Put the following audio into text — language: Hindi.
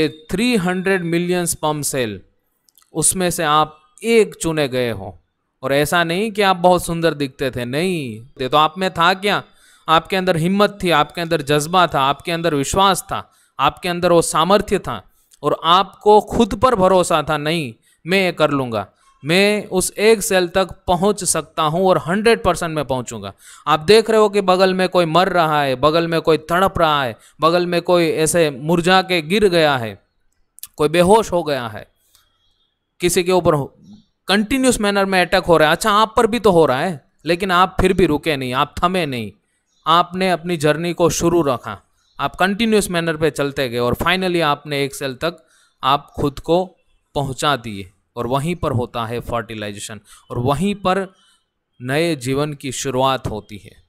ए 300 मिलियन स्पम सेल उसमें से आप एक चुने गए हो और ऐसा नहीं कि आप बहुत सुंदर दिखते थे नहीं थे तो आप में था क्या आपके अंदर हिम्मत थी आपके अंदर जज्बा था आपके अंदर विश्वास था आपके अंदर वो सामर्थ्य था और आपको खुद पर भरोसा था नहीं मैं ये कर लूँगा मैं उस एक सेल तक पहुंच सकता हूं और 100 परसेंट मैं पहुंचूंगा आप देख रहे हो कि बगल में कोई मर रहा है बगल में कोई तड़प रहा है बगल में कोई ऐसे मुरझा के गिर गया है कोई बेहोश हो गया है किसी के ऊपर कंटिन्यूस मैनर में अटैक हो रहा है अच्छा आप पर भी तो हो रहा है लेकिन आप फिर भी रुके नहीं आप थमे नहीं आपने अपनी जर्नी को शुरू रखा आप कंटिन्यूस मैनर पर चलते गए और फाइनली आपने एक सेल तक आप खुद को पहुँचा दिए और वहीं पर होता है फर्टिलाइजेशन और वहीं पर नए जीवन की शुरुआत होती है